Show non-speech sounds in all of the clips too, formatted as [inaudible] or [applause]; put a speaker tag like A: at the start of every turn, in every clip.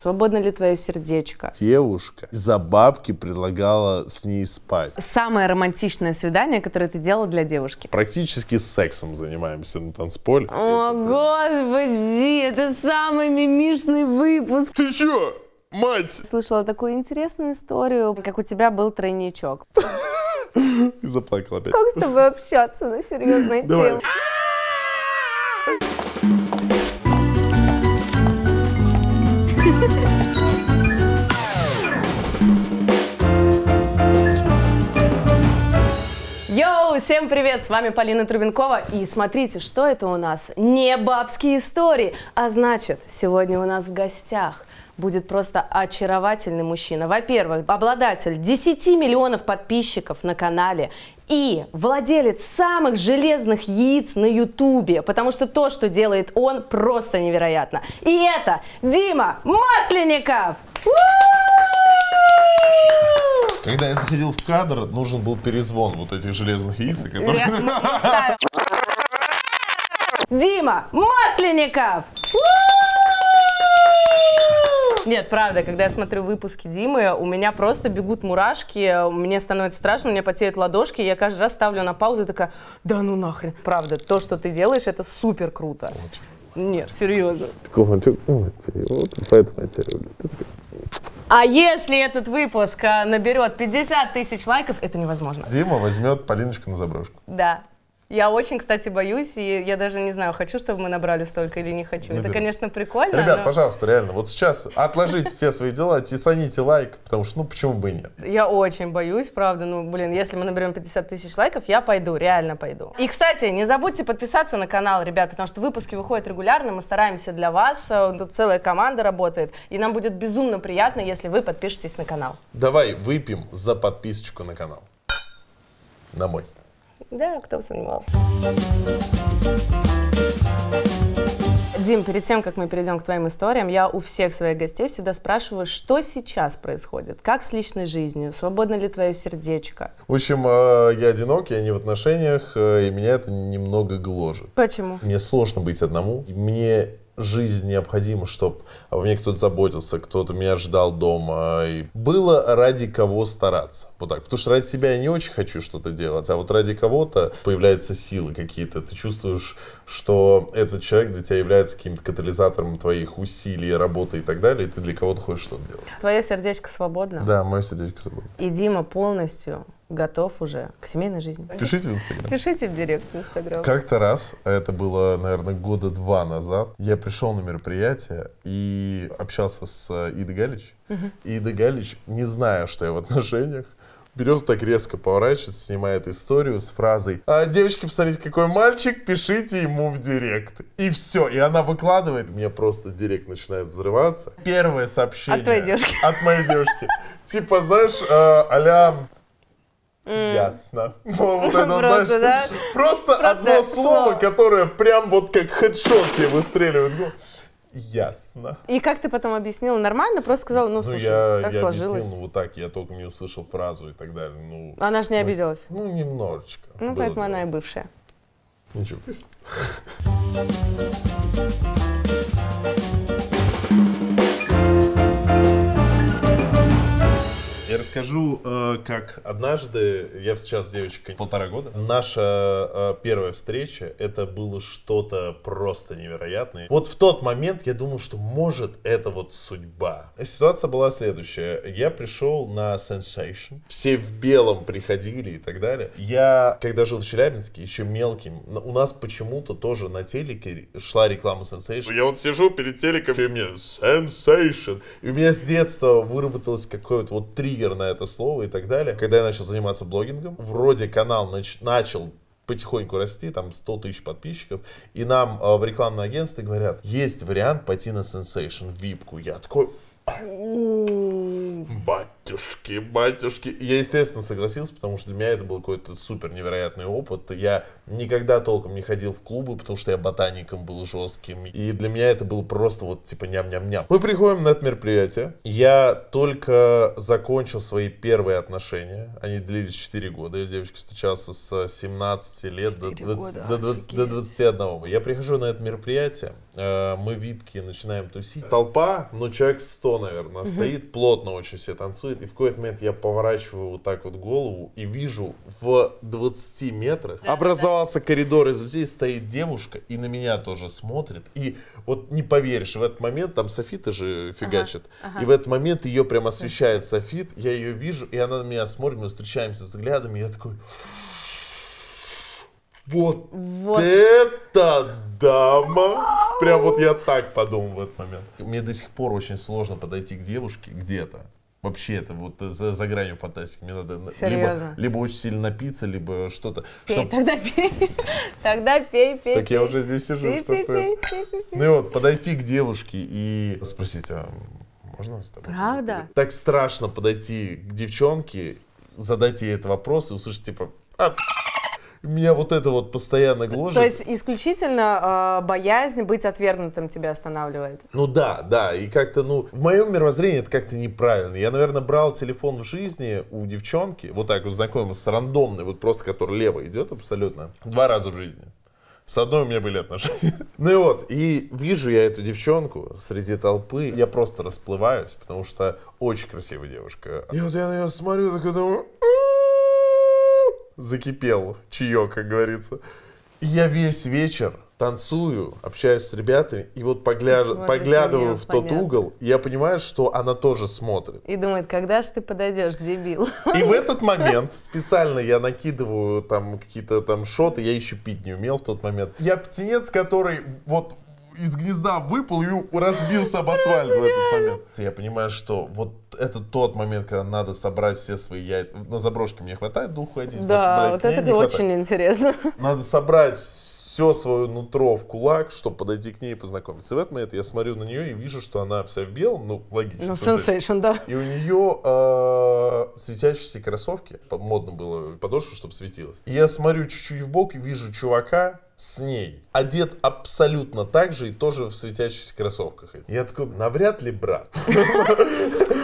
A: Свободно ли твое сердечко?
B: Девушка за бабки предлагала с ней спать.
A: Самое романтичное свидание, которое ты делал для девушки?
B: Практически сексом занимаемся на танцполе.
A: О, это... господи, это самый мимишный выпуск. Ты чё, мать? Слышала такую интересную историю, как у тебя был тройничок. [laughs]
B: И заплакал опять. Как с
A: тобой общаться на серьезной теме? всем привет! С вами Полина Трубенкова. И смотрите, что это у нас? Не бабские истории, а значит, сегодня у нас в гостях будет просто очаровательный мужчина. Во-первых, обладатель 10 миллионов подписчиков на канале и владелец самых железных яиц на ютубе, потому что то, что делает он, просто невероятно. И это Дима Масленников! У-у-у!
B: Когда я заходил в кадр, нужен был перезвон вот этих железных яиц, которые...
A: Дима Масленников! Нет, правда, когда я смотрю выпуски Димы, у меня просто бегут мурашки, мне становится страшно, у меня потеют ладошки, я каждый раз ставлю на паузу и такая, да ну нахрен. Правда, то, что ты делаешь, это супер круто. Нет, серьезно.
B: поэтому я тебя люблю.
A: А если этот выпуск э, наберет 50 тысяч лайков, это невозможно.
B: Дима возьмет Полиночку на заброшку.
A: Да. Я очень, кстати, боюсь, и я даже не знаю, хочу, чтобы мы набрали столько или не хочу. Наберу. Это, конечно, прикольно. Ребят, но... пожалуйста,
B: реально, вот сейчас отложите все свои дела, тесаните лайк, потому что, ну, почему бы и нет.
A: Я очень боюсь, правда, ну, блин, если мы наберем 50 тысяч лайков, я пойду, реально пойду. И, кстати, не забудьте подписаться на канал, ребят, потому что выпуски выходят регулярно, мы стараемся для вас, э, тут целая команда работает, и нам будет безумно приятно, если вы подпишетесь на канал.
B: Давай выпьем за подписочку на канал. На мой.
A: Да, кто бы сомневался. Дим, перед тем, как мы перейдем к твоим историям, я у всех своих гостей всегда спрашиваю, что сейчас происходит? Как с личной жизнью? Свободно ли твое сердечко?
B: В общем, э, я одинок, я не в отношениях, э, и меня это немного гложет. Почему? Мне сложно быть одному. Мне жизнь необходима, чтобы обо мне кто-то заботился, кто-то меня ждал дома. И было ради кого стараться. Вот так. Потому что ради себя я не очень хочу что-то делать, а вот ради кого-то появляются силы какие-то. Ты чувствуешь, что этот человек для тебя является каким-то катализатором твоих усилий, работы и так далее, и ты для кого-то хочешь что-то делать.
A: Твое сердечко свободно? Да,
B: мое сердечко свободно.
A: И Дима полностью готов уже к семейной жизни. Пишите в Инстаграм. Пишите в директ в Инстаграм.
B: Как-то раз, а это было, наверное, года два назад, я пришел на мероприятие и общался с Идой Галич. Угу. Ида Галич, не зная, что я в отношениях, берет так резко поворачивается, снимает историю с фразой а, «Девочки, посмотрите, какой мальчик, пишите ему в директ». И все. И она выкладывает, мне просто директ начинает взрываться. Первое сообщение. От твоей девушки. От моей девушки. Типа, знаешь, э, а-ля Mm. Ясно. [laughs] Вот это, просто, знаешь, да? просто, просто одно слово, слово, которое прям вот как хедшот тебе выстреливает. Ну, ясно.
A: И как ты потом объяснил? Нормально? Просто сказал, «Ну, ну, слушай, я, так я сложилось. Объяснил, ну,
B: вот так, я только не услышал фразу и так далее. Ну, она
A: же не ну, обиделась? Ну,
B: немножечко. Ну, поэтому дело. она и бывшая. Ничего.
A: [laughs]
B: Я расскажу, э, как однажды, я сейчас девочкой полтора года, наша э, первая встреча, это было что-то просто невероятное. Вот в тот момент я думал, что может это вот судьба. Ситуация была следующая. Я пришел на Sensation, все в белом приходили и так далее. Я, когда жил в Челябинске, еще мелким, у нас почему-то тоже на телеке шла реклама Sensation. Я вот сижу перед телеком, и мне Sensation. И у меня с детства выработалось какое-то вот три триггер на это слово и так далее. Когда я начал заниматься блогингом, вроде канал нач- начал потихоньку расти, там 100 тысяч подписчиков, и нам э, в рекламное агентство говорят, есть вариант пойти на Sensation, випку. Я такой, батя, батюшки, батюшки. Я, естественно, согласился, потому что для меня это был какой-то супер невероятный опыт. Я никогда толком не ходил в клубы, потому что я ботаником был жестким. И для меня это было просто вот типа ням-ням-ням. Мы приходим на это мероприятие. Я только закончил свои первые отношения. Они длились 4 года. Я с девочкой встречался с 17 лет до, 20, года, до, 20, офигеть. до 21. Я прихожу на это мероприятие. Э, мы випки начинаем тусить. Толпа, ну человек 100, наверное, стоит плотно очень все танцует происходит, и в какой-то момент я поворачиваю вот так вот голову и вижу в 20 метрах да, образовался да. коридор из людей, стоит девушка и на меня тоже смотрит. И вот не поверишь, в этот момент там софиты же фигачит. Ага, ага. И в этот момент ее прям освещает софит, я ее вижу, и она на меня смотрит, мы встречаемся взглядами, и я такой... Вот, вот это дама! Прям вот я так подумал в этот момент. Мне до сих пор очень сложно подойти к девушке где-то Вообще это вот за, за гранью фантастики. Мне надо либо, либо очень сильно напиться, либо что-то. Пей, чтоб...
A: тогда пей. [laughs] Тогда пей, пей. Так я
B: уже здесь сижу, что ты. Ну и вот, подойти к девушке и спросить, а можно с тобой? Правда? Так страшно подойти к девчонке, задать ей этот вопрос и услышать, типа, а, меня вот это вот постоянно гложет. То есть
A: исключительно э, боязнь быть отвергнутым тебя останавливает?
B: Ну да, да, и как-то, ну, в моем мировоззрении это как-то неправильно. Я, наверное, брал телефон в жизни у девчонки, вот так вот знакомился с рандомной, вот просто, которая лево идет абсолютно, два раза в жизни. С одной у меня были отношения. [laughs] Ну и вот, и вижу я эту девчонку среди толпы, я просто расплываюсь, потому что очень красивая девушка. И вот я на нее смотрю, такой думаю, закипел чаек, как говорится. И я весь вечер танцую, общаюсь с ребятами, и вот погля... Смотришь поглядываю в тот понятно. угол, и я понимаю, что она тоже смотрит.
A: И думает, когда же ты подойдешь, дебил. И в этот момент
B: специально я накидываю там какие-то там шоты, я еще пить не умел в тот момент. Я птенец, который вот из гнезда выпал и разбился об асфальт в этот момент. Я понимаю, что вот это тот момент, когда надо собрать все свои яйца. На заброшке мне хватает духу ходить. Да, вот, блядь, вот это очень
A: хватает. интересно.
B: Надо собрать все свое нутро в кулак, чтобы подойти к ней и познакомиться. И в этот момент я смотрю на нее и вижу, что она вся в белом, ну, логично. Ну, сенсейшн, да. И у нее э, а, светящиеся кроссовки, модно было подошва, чтобы светилась. И я смотрю чуть-чуть в бок и вижу чувака с ней одет абсолютно так же и тоже в светящихся кроссовках. Я такой, навряд ли брат. [laughs]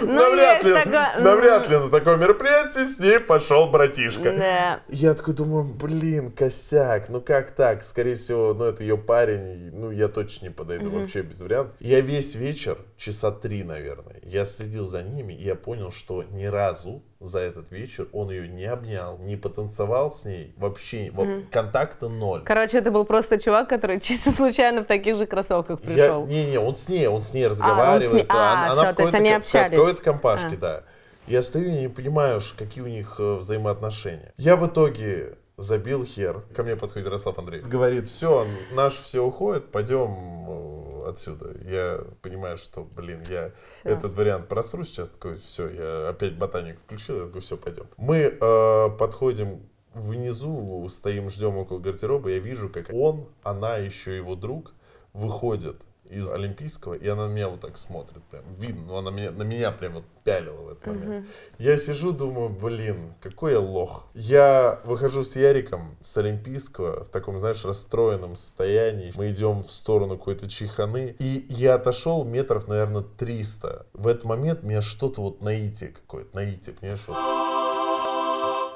A: Навряд ли, навряд
B: ли на такое мероприятие с ней пошел братишка. Я такой думаю, блин, косяк, ну как так? Скорее всего, ну это ее парень, ну я точно не подойду, вообще без вариантов. Я весь вечер, часа три, наверное, я следил за ними, и я понял, что ни разу за этот вечер он ее не обнял, не потанцевал с ней, вообще контакта ноль.
A: Короче, это был просто чувак, чувак, который [laughs] чисто случайно в таких же кроссовках пришел.
B: Не-не, он с ней, он с ней разговаривает. А, он с ней. А, она, все, в то есть они общались. В какой-то компашке, а. да. Я стою и не понимаю, какие у них э, взаимоотношения. Я в итоге забил хер. Ко мне подходит Ярослав Андрей Говорит, все, наш все уходит, пойдем э, отсюда. Я понимаю, что, блин, я все. этот вариант просру сейчас. Такой, все, я опять ботаник включил, я такой, все, пойдем. Мы э, подходим внизу стоим, ждем около гардероба, я вижу, как он, она, еще его друг выходят из Олимпийского, и она на меня вот так смотрит, прям видно, но ну, она меня, на меня прям вот пялила в этот момент. Mm-hmm. Я сижу, думаю, блин, какой я лох. Я выхожу с Яриком с Олимпийского в таком, знаешь, расстроенном состоянии. Мы идем в сторону какой-то чиханы, и я отошел метров, наверное, 300. В этот момент меня что-то вот наитие какое-то, наитие, понимаешь, вот...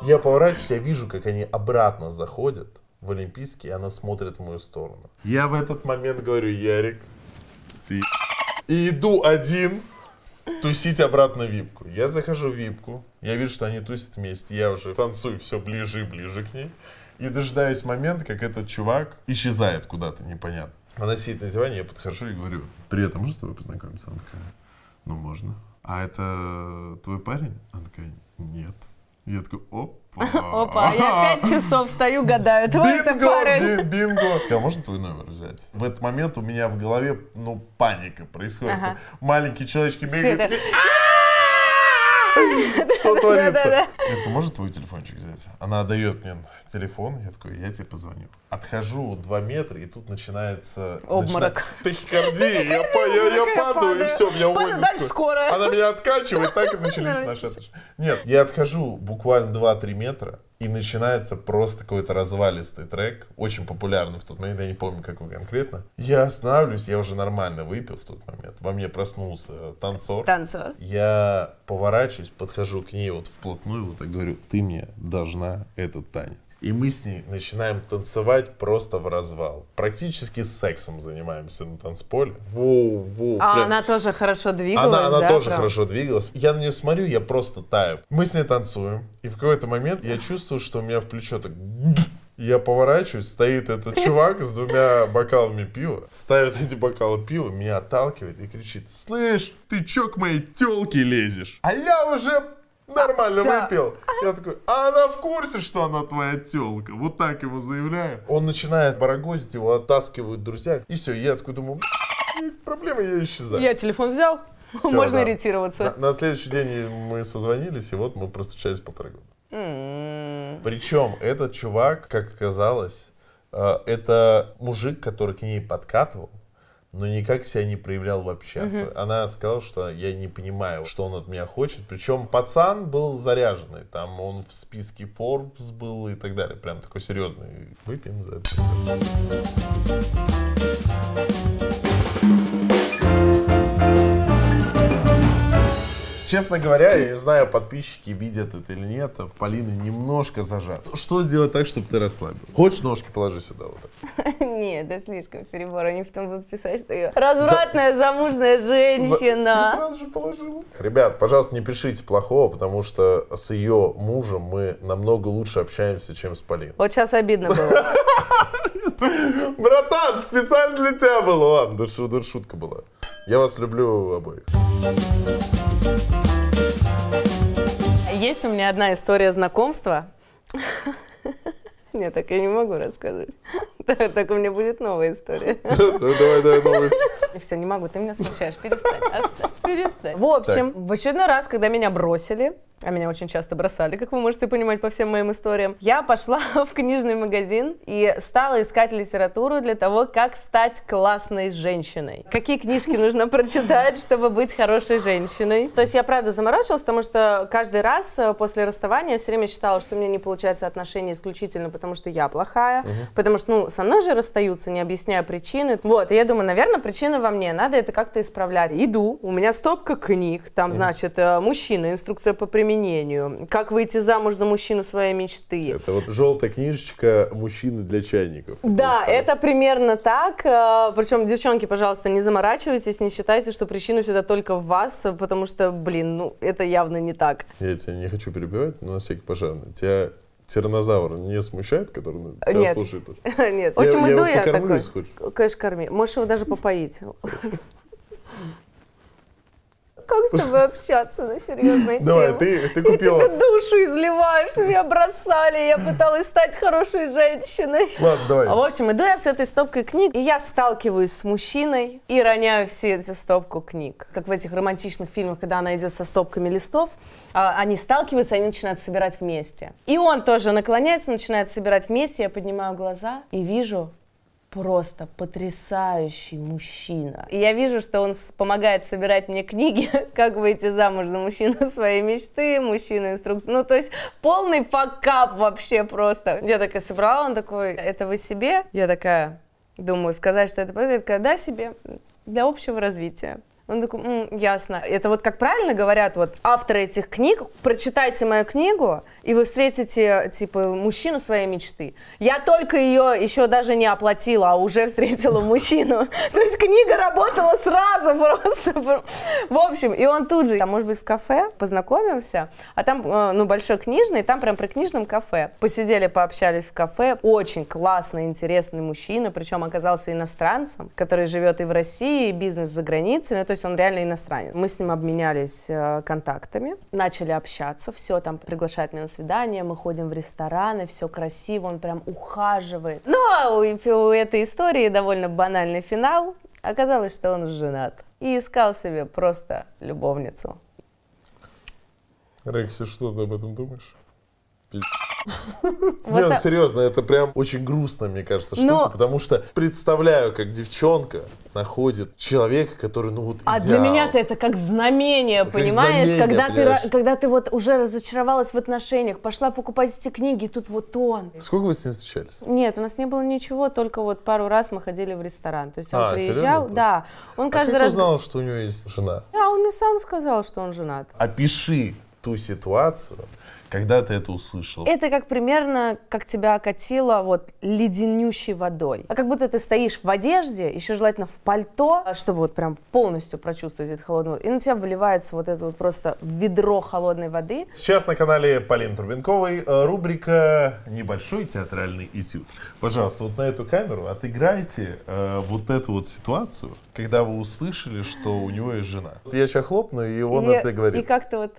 B: Я поворачиваюсь, я вижу, как они обратно заходят в Олимпийский, и она смотрит в мою сторону. Я в этот момент говорю, Ярик, си. И иду один тусить обратно в випку. Я захожу в випку, я вижу, что они тусят вместе, я уже танцую все ближе и ближе к ней. И дожидаюсь момента, как этот чувак исчезает куда-то, непонятно. Она сидит на диване, я подхожу и говорю, привет, а можно с тобой познакомиться? Она такая, ну можно. А это твой парень? Она такая, нет. Я такой, опа.
A: Опа, я пять часов стою, гадаю, твой это парень.
B: Бинго, бинго, а можно твой номер взять? В этот момент у меня в голове, ну, паника происходит. Маленькие человечки бегают.
A: [laughs] что творится. Я
B: такой, может твой телефончик взять? Она дает мне телефон, я такой, я тебе позвоню. Отхожу два метра, и тут начинается... Обморок. Тахикардия, я, падаю, и все, меня увозят. Дальше Она меня откачивает, так и начались наши отношения. Нет, я отхожу буквально 2-3 метра, и начинается просто какой-то развалистый трек, очень популярный в тот момент, я не помню какой конкретно. Я останавливаюсь, я уже нормально выпил в тот момент. Во мне проснулся танцор. Танцор. Я поворачиваюсь, подхожу к к ней вот вплотную, вот и говорю, ты мне должна этот танец. И мы с ней начинаем танцевать просто в развал. Практически сексом занимаемся на танцполе. Воу, воу. А прям. она
A: тоже хорошо двигалась, Она, она да, тоже прям? хорошо
B: двигалась. Я на нее смотрю, я просто таю. Мы с ней танцуем, и в какой-то момент я чувствую, что у меня в плечо так... Я поворачиваюсь, стоит этот [laughs] чувак с двумя бокалами пива, ставит эти бокалы пива, меня отталкивает и кричит, «Слышь, ты чё к моей тёлке лезешь? А я уже нормально Все. выпил. Я такой, а она в курсе, что она твоя телка? Вот так его заявляю. Он начинает барагозить, его оттаскивают друзья. И все, я такой думаю, проблема, я исчезаю. Я
A: телефон взял, все, [laughs] можно да. ретироваться.
B: На, на следующий день мы созвонились, и вот мы просто встречались полтора года.
A: Mm.
B: Причем этот чувак, как оказалось, э, это мужик, который к ней подкатывал, но никак себя не проявлял вообще. Угу. Она сказала, что я не понимаю, что он от меня хочет. Причем пацан был заряженный, там он в списке Forbes был и так далее. Прям такой серьезный. Выпьем за это. Честно говоря, я не знаю, подписчики видят это или нет. А Полина немножко зажат. Ну, что сделать так, чтобы ты расслабилась? Хочешь ножки положи сюда вот
A: так? [laughs] Нет, это слишком перебор. Они потом будут писать, что я развратная замужная женщина. Ну, сразу же положила.
B: Ребят, пожалуйста, не пишите плохого, потому что с ее мужем мы намного лучше общаемся, чем с Полиной.
A: Вот сейчас обидно было.
B: [laughs] Братан, специально для тебя было. Ладно, даже шутка была. Я вас люблю обоих.
A: Есть у меня одна история знакомства. Нет, так я не могу рассказывать. [laughs] Так у меня будет новая история. [laughs] Давай, давай, новость. Все, не могу, ты меня смущаешь. Перестань, оставь, перестань. В общем, в очередной раз, когда меня бросили, а меня очень часто бросали, как вы можете понимать по всем моим историям, я пошла [laughs] в книжный магазин и стала искать литературу для того, как стать классной женщиной. Какие книжки нужно прочитать, чтобы быть хорошей женщиной. То есть я, правда, заморочилась, потому что каждый раз э, после расставания я все время считала, что у меня не получается отношения исключительно потому, что я плохая, угу. потому что, ну, со мной же расстаются, не объясняя причины. Вот, и я думаю, наверное, причина во мне, надо это как-то исправлять. Иду, у меня стопка книг, там, значит, э, мужчина, инструкция по применению применению. Как выйти замуж за мужчину своей
B: мечты. Это вот желтая книжечка мужчины для чайников.
A: Да, что... это примерно так. Э, Причем, девчонки, пожалуйста, не заморачивайтесь, не считайте, что причина всегда только в вас, потому что, блин, ну это явно не так.
B: Я тебя не хочу перебивать, но на всякий пожарный. Тебя тиранозавр не смущает, который тебя Нет. слушает? [laughs] Нет. Я, Очень я, иду я, я такой. Хочешь?
A: Конечно, корми. Можешь его даже попоить. [laughs] Как с тобой общаться на серьезной Давай, ты, ты купила... Я тебе душу изливаю, что меня бросали, я пыталась стать хорошей женщиной. Ладно, давай. А в общем, иду я с этой стопкой книг, и я сталкиваюсь с мужчиной и роняю все эти стопку книг. Как в этих романтичных фильмах, когда она идет со стопками листов, а, они сталкиваются, они начинают собирать вместе. И он тоже наклоняется, начинает собирать вместе, я поднимаю глаза и вижу просто потрясающий мужчина. И я вижу, что он помогает собирать мне книги, [laughs] как выйти замуж за мужчину [laughs] своей мечты, мужчина инструкция. Ну, то есть полный факап вообще просто. Я такая собрала, он такой, это вы себе? Я такая, думаю, сказать, что это Да себе для общего развития. Он такой, М, ясно. Это вот как правильно говорят вот авторы этих книг, прочитайте мою книгу, и вы встретите, типа, мужчину своей мечты. Я только ее еще даже не оплатила, а уже встретила мужчину. [laughs] То есть книга работала сразу просто. В общем, и он тут же, там, может быть, в кафе познакомимся, а там, э, ну, большой книжный, там прям при книжном кафе. Посидели, пообщались в кафе. Очень классный, интересный мужчина, причем оказался иностранцем, который живет и в России, и бизнес за границей. Ну, то есть он реально иностранец. Мы с ним обменялись э, контактами, начали общаться, все, там приглашает меня на свидание, мы ходим в рестораны, все красиво, он прям ухаживает. Но у этой истории довольно банальный финал. Оказалось, что он женат и искал себе просто любовницу.
B: Рекси, что ты об этом думаешь?
A: Вот Нет, ну, серьезно,
B: это прям очень грустно, мне кажется, штука, Но... потому что представляю, как девчонка находит человека, который, ну вот идеал. А для меня-то
A: это как знамение, это понимаешь? Знамение, когда, ты, когда ты вот уже разочаровалась в отношениях, пошла покупать эти книги, и тут вот он.
B: Сколько вы с ним встречались? Нет,
A: у нас не было ничего, только вот пару раз мы ходили в ресторан. То есть он а, приезжал, серьезно? да. Он а каждый как раз... узнал,
B: что у него есть жена?
A: А он мне сам сказал, что он женат.
B: Опиши ту ситуацию, когда ты это услышал? Это
A: как примерно, как тебя окатило вот леденющей водой. А как будто ты стоишь в одежде, еще желательно в пальто, чтобы вот прям полностью прочувствовать эту холодную воду. И на тебя выливается вот это вот просто ведро холодной воды.
B: Сейчас на канале Полин Трубенковой э, рубрика «Небольшой театральный этюд». Пожалуйста, вот на эту камеру отыграйте э, вот эту вот ситуацию, когда вы услышали, что у него есть жена. Вот я сейчас хлопну, и он и, это говорит. И как-то вот...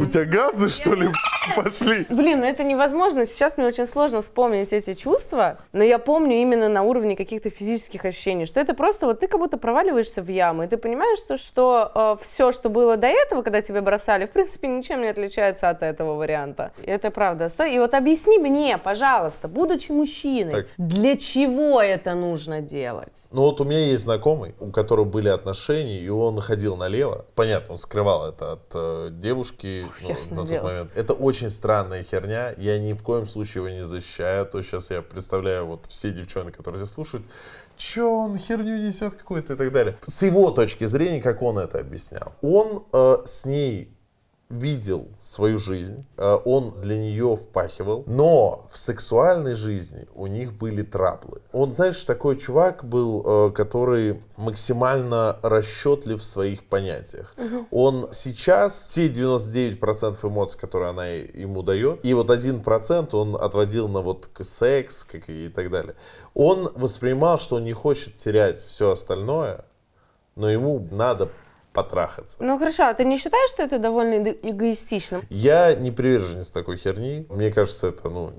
B: У тебя газы, что ли,
A: пошли? Блин, ну это невозможно. Сейчас мне очень сложно вспомнить эти чувства, но я помню именно на уровне каких-то физических ощущений, что это просто вот ты как будто проваливаешься в яму, и ты понимаешь, что, что э, все, что было до этого, когда тебя бросали, в принципе, ничем не отличается от этого варианта. И это правда. Стой, и вот объясни мне, пожалуйста, будучи мужчиной, так. для чего это нужно делать?
B: Ну вот у меня есть знакомый, у которого были отношения, и он ходил налево. Понятно, он скрывал это от э, девушки, ну, на тот дело. момент. Это очень странная херня. Я ни в коем случае его не защищаю. А то сейчас я представляю вот все девчонки, которые здесь слушают, Че он херню несет какую-то и так далее. С его точки зрения, как он это объяснял, он э, с ней видел свою жизнь, э, он для нее впахивал, но в сексуальной жизни у них были траблы. Он, знаешь, такой чувак был, э, который максимально расчетлив в своих понятиях. Угу. Он сейчас те 99% эмоций, которые она ему дает, и вот 1% он отводил на вот секс как и так далее. Он воспринимал, что он не хочет терять все остальное, но ему надо потрахаться.
A: Ну хорошо, а ты не считаешь, что это довольно эгоистично?
B: Я не приверженец такой херни. Мне кажется, это, ну,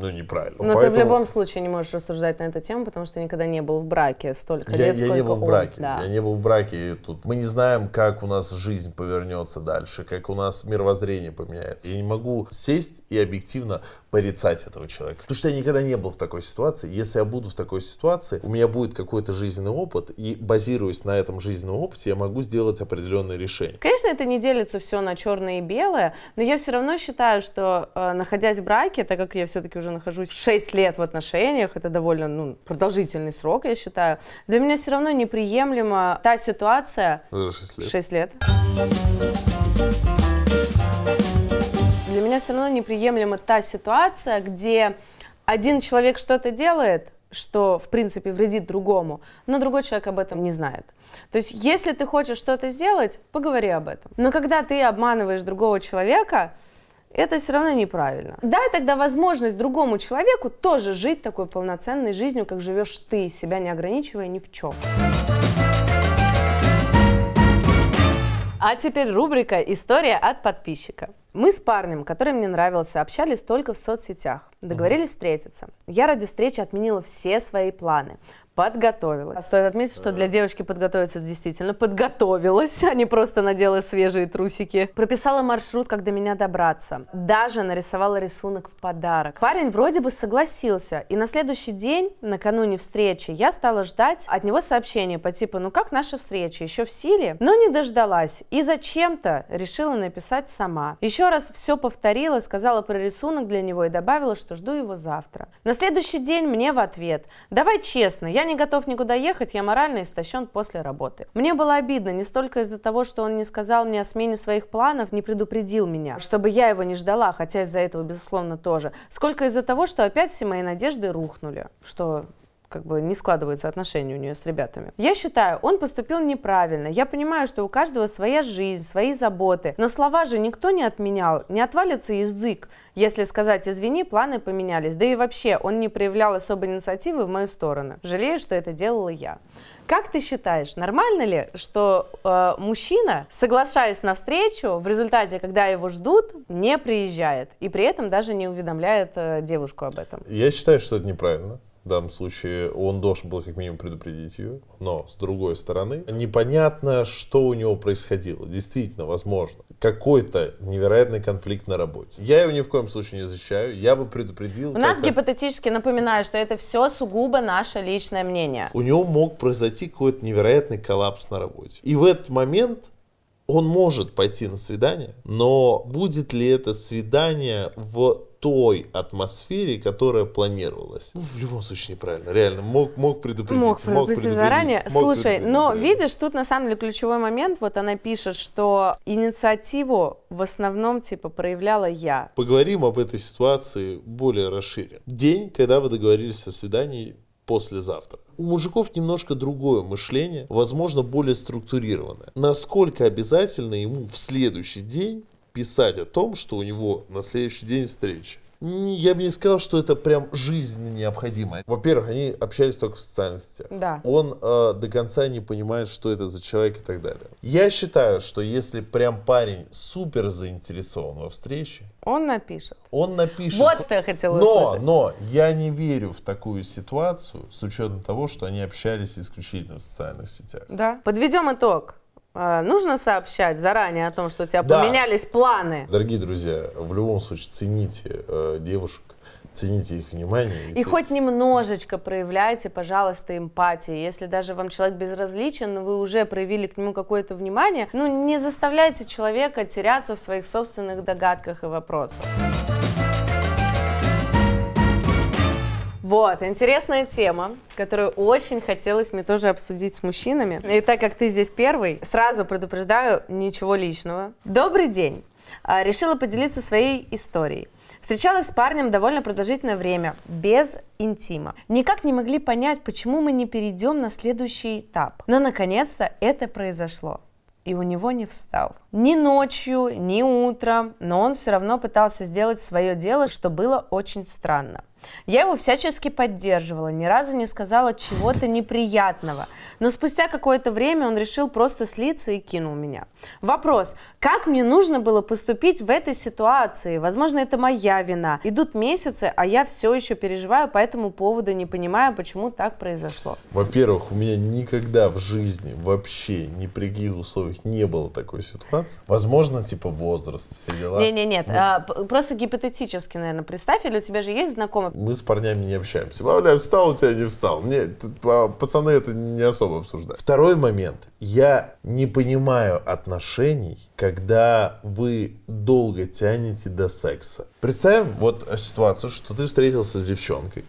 B: ну неправильно. Но Поэтому... ты в любом
A: случае не можешь рассуждать на эту тему, потому что никогда не был в браке
B: столько я, лет, я сколько не был в браке. Да. Я не был в браке. И тут мы не знаем, как у нас жизнь повернется дальше, как у нас мировоззрение поменяется. Я не могу сесть и объективно порицать этого человека. Потому что я никогда не был в такой ситуации. Если я буду в такой ситуации, у меня будет какой-то жизненный опыт, и базируясь на этом жизненном опыте, я могу сделать определенные решения.
A: Конечно, это не делится все на черное и белое, но я все равно считаю, что э, находясь в браке, так как я все-таки уже нахожусь 6 лет в отношениях, это довольно ну, продолжительный срок, я считаю, для меня все равно неприемлема та ситуация...
B: За 6 лет. 6
A: лет для меня все равно неприемлема та ситуация, где один человек что-то делает, что, в принципе, вредит другому, но другой человек об этом не знает. То есть, если ты хочешь что-то сделать, поговори об этом. Но когда ты обманываешь другого человека, это все равно неправильно. Дай тогда возможность другому человеку тоже жить такой полноценной жизнью, как живешь ты, себя не ограничивая ни в чем. А теперь рубрика «История от подписчика». Мы с парнем, который мне нравился, общались только в соцсетях. Договорились угу. встретиться. Я ради встречи отменила все свои планы. Подготовилась. А стоит отметить, что для девочки подготовиться действительно подготовилась, [laughs] а не просто надела свежие трусики. Прописала маршрут, как до меня добраться. Даже нарисовала рисунок в подарок. Парень вроде бы согласился. И на следующий день, накануне встречи, я стала ждать от него сообщения по типу «Ну как наша встреча? Еще в силе?» Но не дождалась. И зачем-то решила написать сама. Еще раз все повторила, сказала про рисунок для него и добавила, что жду его завтра. На следующий день мне в ответ. Давай честно, я не готов никуда ехать, я морально истощен после работы. Мне было обидно не столько из-за того, что он не сказал мне о смене своих планов, не предупредил меня, чтобы я его не ждала, хотя из-за этого, безусловно, тоже, сколько из-за того, что опять все мои надежды рухнули, что как бы не складываются отношения у нее с ребятами. Я считаю, он поступил неправильно. Я понимаю, что у каждого своя жизнь, свои заботы. Но слова же никто не отменял, не отвалится язык. Если сказать «извини», планы поменялись. Да и вообще, он не проявлял особой инициативы в мою сторону. Жалею, что это делала я. Как ты считаешь, нормально ли, что э, мужчина, соглашаясь на встречу, в результате, когда его ждут, не приезжает и при этом даже не уведомляет э, девушку об этом?
B: Я считаю, что это неправильно. В данном случае он должен был как минимум предупредить ее. Но, с другой стороны, непонятно, что у него происходило. Действительно, возможно, какой-то невероятный конфликт на работе. Я его ни в коем случае не защищаю. Я бы предупредил. У нас
A: гипотетически напоминаю, что это все сугубо наше личное мнение.
B: У него мог произойти какой-то невероятный коллапс на работе. И в этот момент он может пойти на свидание, но будет ли это свидание в той атмосфере, которая планировалась. Ну, в любом случае неправильно, реально. Мог, мог предупредить. Мог предупредить, мог предупредить заранее. Мог Слушай, предупредить, но да. видишь,
A: тут на самом деле ключевой момент, вот она пишет, что инициативу в основном типа проявляла я.
B: Поговорим об этой ситуации более расширенно. День, когда вы договорились о свидании послезавтра. У мужиков немножко другое мышление, возможно, более структурированное. Насколько обязательно ему в следующий день писать о том, что у него на следующий день встречи. Я бы не сказал, что это прям жизненно необходимое. Во-первых, они общались только в социальных сетях. Да. Он э, до конца не понимает, что это за человек и так далее. Я считаю, что если прям парень супер заинтересован во встрече...
A: Он напишет.
B: Он напишет. Вот
A: что я хотела но, услышать.
B: Но я не верю в такую ситуацию с учетом того, что они общались исключительно в социальных сетях.
A: Да. Подведем итог. А, нужно сообщать заранее о том, что у тебя да. поменялись планы.
B: Дорогие друзья, в любом случае цените э, девушек, цените их внимание. И, и ц... хоть
A: немножечко проявляйте, пожалуйста, эмпатии. Если даже вам человек безразличен, но вы уже проявили к нему какое-то внимание, ну не заставляйте человека теряться в своих собственных догадках и вопросах. Вот, интересная тема, которую очень хотелось мне тоже обсудить с мужчинами. И так как ты здесь первый, сразу предупреждаю, ничего личного. Добрый день. А, решила поделиться своей историей. Встречалась с парнем довольно продолжительное время, без интима. Никак не могли понять, почему мы не перейдем на следующий этап. Но, наконец-то, это произошло и у него не встал. Ни ночью, ни утром, но он все равно пытался сделать свое дело, что было очень странно. Я его всячески поддерживала, ни разу не сказала чего-то неприятного. Но спустя какое-то время он решил просто слиться и кинул меня. Вопрос, как мне нужно было поступить в этой ситуации? Возможно, это моя вина. Идут месяцы, а я все еще переживаю по этому поводу, не понимая, почему так произошло.
B: Во-первых, у меня никогда в жизни вообще ни при каких условиях не было такой ситуации. Возможно, типа возраст, все дела. Не-не-нет, ну. а,
A: просто гипотетически, наверное, представь, или у тебя же есть знакомый,
B: мы с парнями не общаемся. А, бля, встал у тебя, не встал. Мне, пацаны это не особо обсуждают. Второй момент. Я не понимаю отношений, когда вы долго тянете до секса. Представим вот ситуацию, что ты встретился с девчонкой,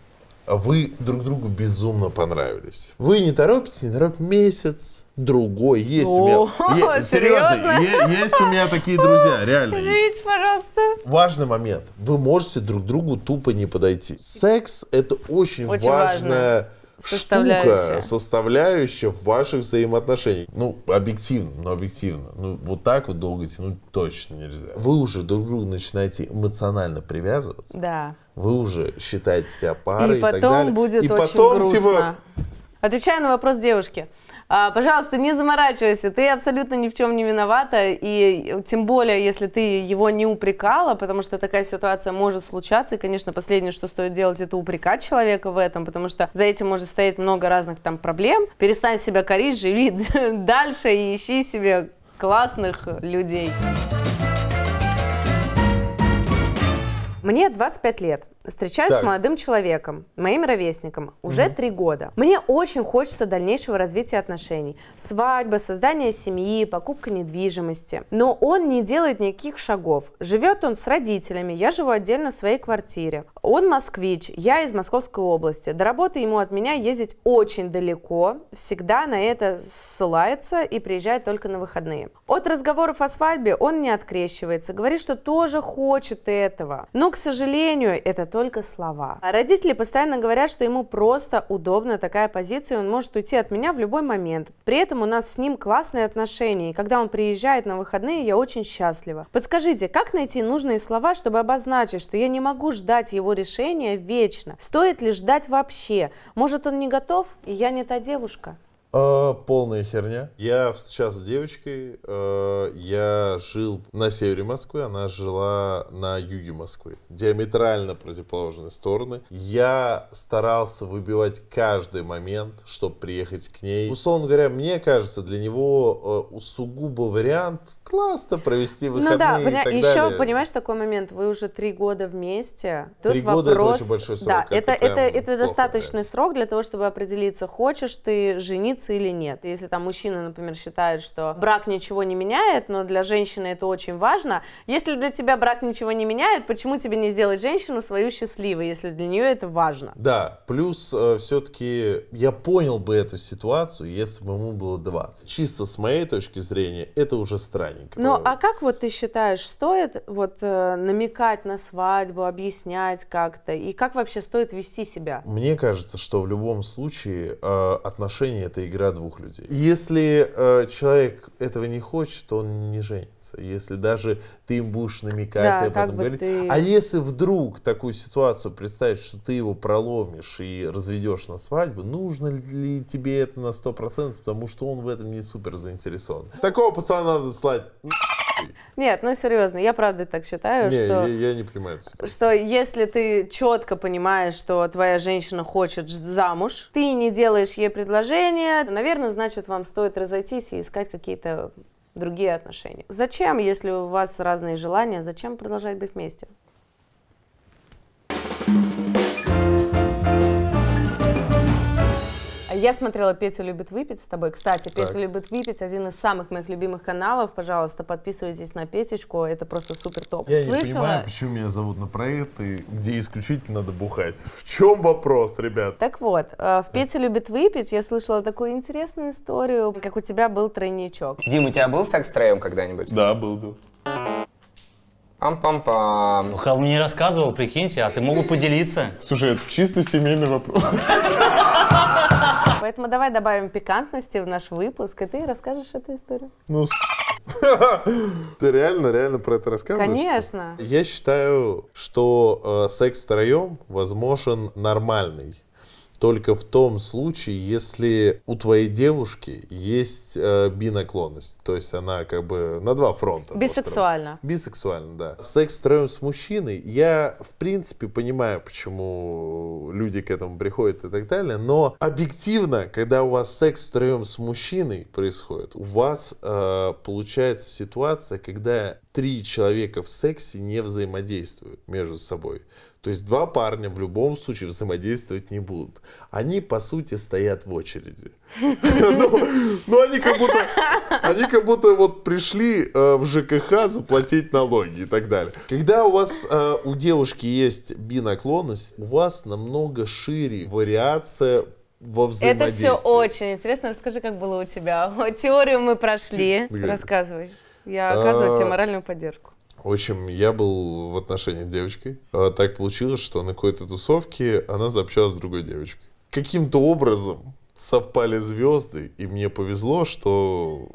B: вы друг другу безумно понравились. Вы не торопитесь, не торопитесь месяц, другой. Есть О, у меня. Е- [laughs] серьезно, е- есть у меня такие друзья, [laughs] реально. Извините, пожалуйста. Важный момент. Вы можете друг другу тупо не подойти. Секс это очень, очень важная важно. Составляющая. штука, составляющая ваших взаимоотношениях Ну, объективно, но объективно. Ну, вот так вот долго тянуть точно нельзя. Вы уже друг другу начинаете эмоционально привязываться. Да. Вы уже считаете себя парой и, и потом так далее. будет очень типа, грустно. Типа...
A: Отвечая на вопрос девушки, а, пожалуйста, не заморачивайся, ты абсолютно ни в чем не виновата, и тем более, если ты его не упрекала, потому что такая ситуация может случаться, и, конечно, последнее, что стоит делать, это упрекать человека в этом, потому что за этим может стоять много разных там проблем. Перестань себя корить, живи [laughs] дальше и ищи себе классных людей. Мне 25 лет встречаюсь так. с молодым человеком, моим ровесником, уже угу. три года. Мне очень хочется дальнейшего развития отношений. Свадьба, создание семьи, покупка недвижимости. Но он не делает никаких шагов. Живет он с родителями, я живу отдельно в своей квартире. Он москвич, я из Московской области. До работы ему от меня ездить очень далеко. Всегда на это ссылается и приезжает только на выходные. От разговоров о свадьбе он не открещивается. Говорит, что тоже хочет этого. Но, к сожалению, это то, только слова. Родители постоянно говорят, что ему просто удобна такая позиция, он может уйти от меня в любой момент. При этом у нас с ним классные отношения, и когда он приезжает на выходные, я очень счастлива. Подскажите, как найти нужные слова, чтобы обозначить, что я не могу ждать его решения вечно? Стоит ли ждать вообще? Может, он не готов, и я не та девушка?
B: А, полная херня. Я сейчас с девочкой, э, я жил на севере Москвы, она жила на юге Москвы. Диаметрально противоположные стороны. Я старался выбивать каждый момент, чтобы приехать к ней. Условно говоря, мне кажется, для него э, сугубо вариант классно провести ну выходные. Ну да, и поня- так еще далее. понимаешь
A: такой момент, вы уже три года вместе. Тут три вопрос... года это очень большой срок. Да, это, это, это, это достаточный да. срок для того, чтобы определиться, хочешь ты жениться или нет. Если там мужчина, например, считает, что брак ничего не меняет, но для женщины это очень важно. Если для тебя брак ничего не меняет, почему тебе не сделать женщину свою счастливой, если для нее это важно?
B: Да, плюс э, все-таки я понял бы эту ситуацию, если бы ему было 20. Чисто с моей точки зрения, это уже странно отношений. Ну, а
A: как вот ты считаешь, стоит вот э, намекать на свадьбу, объяснять как-то? И как вообще стоит вести себя?
B: Мне кажется, что в любом случае э, отношения — это игра двух людей. Если э, человек этого не хочет, то он не женится. Если даже ты им будешь намекать, да, об этом говорить. Ты... А если вдруг такую ситуацию представить, что ты его проломишь и разведешь на свадьбу, нужно ли тебе это на 100%, потому что он в этом не супер заинтересован. Такого пацана надо слать.
A: Нет, ну серьезно, я правда так считаю, не, что... Я,
B: я не понимаю. Что,
A: что если ты четко понимаешь, что твоя женщина хочет замуж, ты не делаешь ей предложение, наверное, значит, вам стоит разойтись и искать какие-то другие отношения. Зачем, если у вас разные желания, зачем продолжать быть вместе? thank you Я смотрела «Петя любит выпить» с тобой. Кстати, «Петя так. любит выпить» — один из самых моих любимых каналов. Пожалуйста, подписывайтесь на Петечку, это просто супер топ. Я Слышала? не понимаю,
B: почему меня зовут на проект и где исключительно надо бухать. В чем вопрос, ребят?
A: Так вот, э, в «Петя любит выпить» я слышала такую интересную историю, как у тебя был тройничок.
B: Дим, у тебя был секс троем когда-нибудь? Да, был, был. Пам-пам-пам. Ну, кому не рассказывал, прикиньте, а ты мог бы поделиться. Слушай, это чисто семейный вопрос. [laughs]
A: Поэтому давай добавим пикантности в наш выпуск, и ты расскажешь эту историю.
B: Ну, [laughs] ты реально, реально про это рассказываешь?
A: Конечно. Что?
B: Я считаю, что э, секс втроем возможен нормальный только в том случае, если у твоей девушки есть э, бинаклонность. То есть она как бы на два фронта.
A: Бисексуально. Построена.
B: Бисексуально, да. Секс втроем с мужчиной. Я, в принципе, понимаю, почему люди к этому приходят и так далее. Но объективно, когда у вас секс втроем с мужчиной происходит, у вас э, получается ситуация, когда три человека в сексе не взаимодействуют между собой. То есть два парня в любом случае взаимодействовать не будут. Они, по сути, стоят в очереди. [laughs] Но ну, ну, они как будто, они как будто вот пришли э, в ЖКХ заплатить налоги и так далее. Когда у вас, э, у девушки есть бинаклонность, у вас намного шире вариация во Это все
A: очень интересно. Расскажи, как было у тебя. Теорию мы прошли. Рассказывай. Я а, оказываю тебе моральную поддержку.
B: В общем, я был в отношении с девочкой. А так получилось, что на какой-то тусовке она заобщалась с другой девочкой. Каким-то образом совпали звезды, и мне повезло, что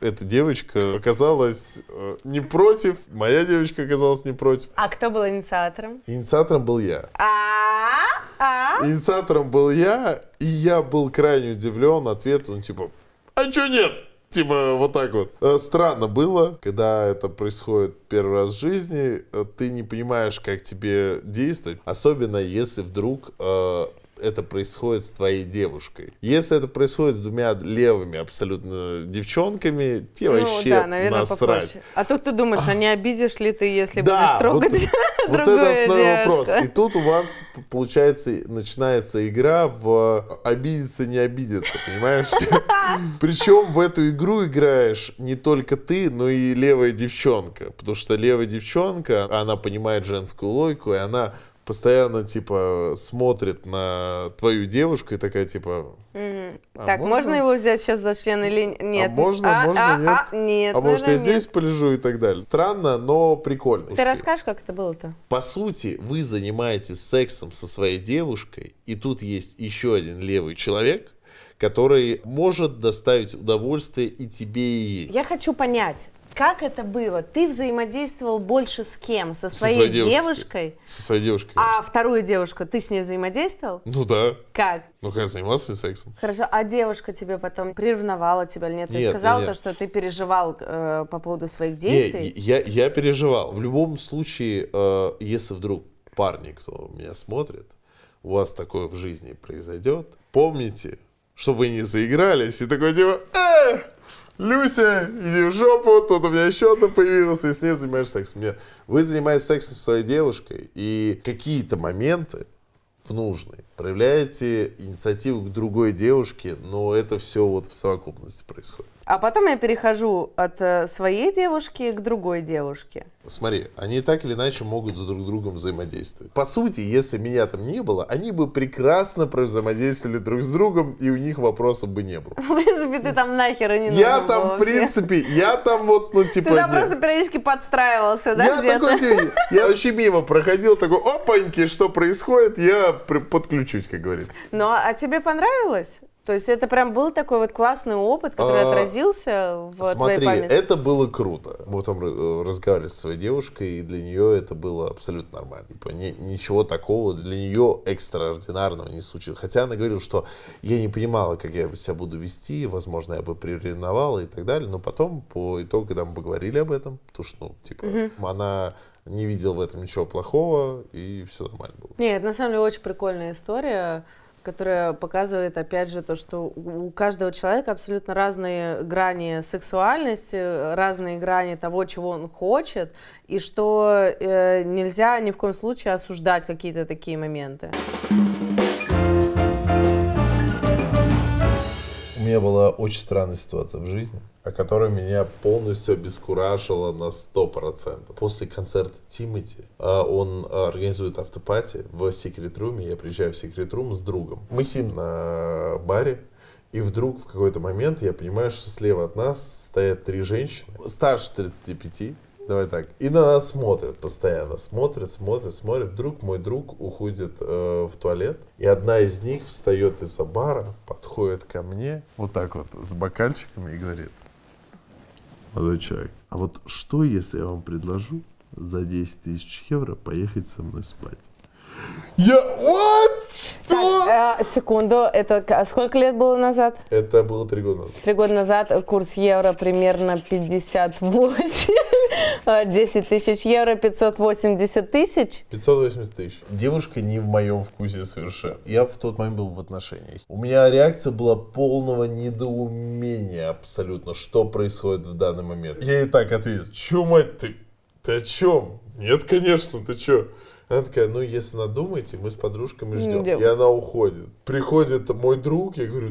B: эта девочка оказалась э, не против, моя девочка оказалась не против.
A: А кто был инициатором?
B: Инициатором был я. А? А? Инициатором был я, и я был крайне удивлен ответом, типа, а чё нет? Типа вот так вот. Э, странно было, когда это происходит первый раз в жизни, э, ты не понимаешь, как тебе действовать, особенно если вдруг э, это происходит с твоей девушкой. Если это происходит с двумя левыми абсолютно девчонками, те ну, вообще да, наверное, насрать. Попроще.
A: А тут ты думаешь, а не обидишь ли ты, если да, будешь трогать вот, [laughs] вот это основной девушка. вопрос. И
B: тут у вас, получается, начинается игра в а, обидеться, не обидеться, понимаешь? [laughs] Причем в эту игру играешь не только ты, но и левая девчонка. Потому что левая девчонка, она понимает женскую логику, и она постоянно, типа, смотрит на твою девушку и такая, типа...
A: Mm-hmm. А так, можно? можно его взять сейчас за член или а нет? А можно, а, можно, а, нет? А, нет. А может, я нет. здесь
B: полежу и так далее. Странно, но прикольно. Ты
A: расскажешь, как это было-то?
B: По сути, вы занимаетесь сексом со своей девушкой, и тут есть еще один левый человек, который может доставить удовольствие и тебе, и ей.
A: Я хочу понять, как это было? Ты взаимодействовал больше с кем? Со своей, со своей девушкой. девушкой?
B: Со своей девушкой.
A: А вторую девушку ты с ней взаимодействовал? Ну да. Как?
B: Ну, конечно, занимался сексом.
A: Хорошо, а девушка тебе потом приревновала тебя или нет? нет ты сказал нет. то, что ты переживал э, по поводу своих действий? Нет,
B: я, я переживал. В любом случае, э, если вдруг парни, кто меня смотрит, у вас такое в жизни произойдет, помните, что вы не заигрались и такой типа... Люся, иди в жопу, тут у меня еще одна появилась, и с ней занимаешься сексом. Нет, вы занимаетесь сексом со своей девушкой, и какие-то моменты в нужные проявляете инициативу к другой девушке, но это все вот в совокупности происходит.
A: А потом я перехожу от э, своей девушки к другой девушке.
B: Смотри, они так или иначе могут с друг другом взаимодействовать. По сути, если меня там не было, они бы прекрасно взаимодействовали друг с другом, и у них вопросов бы не было.
A: В принципе, ты там нахер и не Я там, в
B: принципе, я там вот, ну, типа... Ты там просто
A: периодически подстраивался, да, Я такой,
B: я вообще мимо проходил, такой, опаньки, что происходит, я подключился чуть-чуть, как говорится.
A: Ну, а тебе понравилось? То есть это прям был такой вот классный опыт, который а, отразился в смотри, твоей памяти? это
B: было круто. Мы там э, разговаривали со своей девушкой, и для нее это было абсолютно нормально. Типа, не, ничего такого для нее экстраординарного не случилось. Хотя она говорила, что я не понимала, как я себя буду вести, возможно, я бы приревновала и так далее. Но потом, по итогу, когда мы поговорили об этом, то что, ну, типа, угу. она не видел в этом ничего плохого, и все нормально
A: было. Нет, на самом деле очень прикольная история которая показывает, опять же, то, что у каждого человека абсолютно разные грани сексуальности, разные грани того, чего он хочет, и что э, нельзя ни в коем случае осуждать какие-то такие моменты.
B: меня была очень странная ситуация в жизни, о которой меня полностью обескуражила на 100%. После концерта Тимати а, он а, организует автопати в секрет-руме. Я приезжаю в секрет-рум с другом. Мы сидим на баре, и вдруг в какой-то момент я понимаю, что слева от нас стоят три женщины, старше 35, Давай так. И на нас смотрят постоянно. Смотрят, смотрят, смотрят. Вдруг мой друг уходит э, в туалет. И одна из них встает из-за бара, подходит ко мне вот так вот с бокальчиками и говорит. Молодой человек, а вот что, если я вам предложу за 10 тысяч евро поехать со мной спать?
A: Я... What? Что? Так, э, секунду, это а сколько лет было назад?
B: Это было три года назад.
A: Три года назад курс евро примерно 58. 10 [laughs] тысяч евро, 580 тысяч?
B: 580 тысяч. Девушка не в моем вкусе совершенно. Я в тот момент был в отношениях. У меня реакция была полного недоумения абсолютно, что происходит в данный момент. Я и так ответил, чё, мать, ты, ты о чем? Нет, конечно, ты чё? Она такая, ну, если надумаете, мы с подружками ждем. И она уходит. Приходит мой друг, я говорю,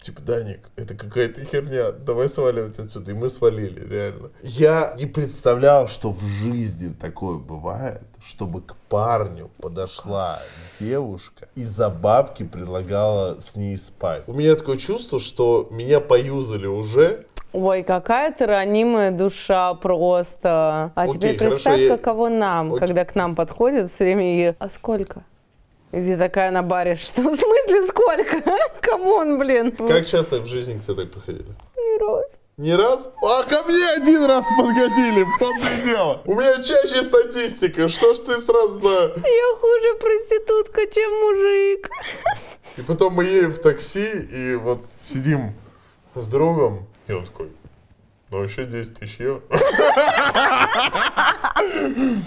B: типа, Даник, это какая-то херня, давай сваливать отсюда. И мы свалили, реально. Я не представлял, что в жизни такое бывает, чтобы к парню подошла девушка и за бабки предлагала с ней спать. У меня такое чувство, что меня поюзали уже,
A: Ой, какая ты ранимая душа просто. А Окей, теперь хорошо, представь, я... каково нам, Окей. когда к нам подходят все время и... А сколько? И ты такая на баре, что в смысле сколько? [laughs] Камон, блин. Как
B: часто в жизни к тебе так подходили? Ни раз. Не раз? А ко мне один раз подходили, в том и дело. У меня чаще статистика, что ж ты сразу на... Я хуже проститутка, чем мужик. И потом мы едем в такси и вот сидим с другом, и он такой, ну, вообще 10 тысяч евро. [laughs]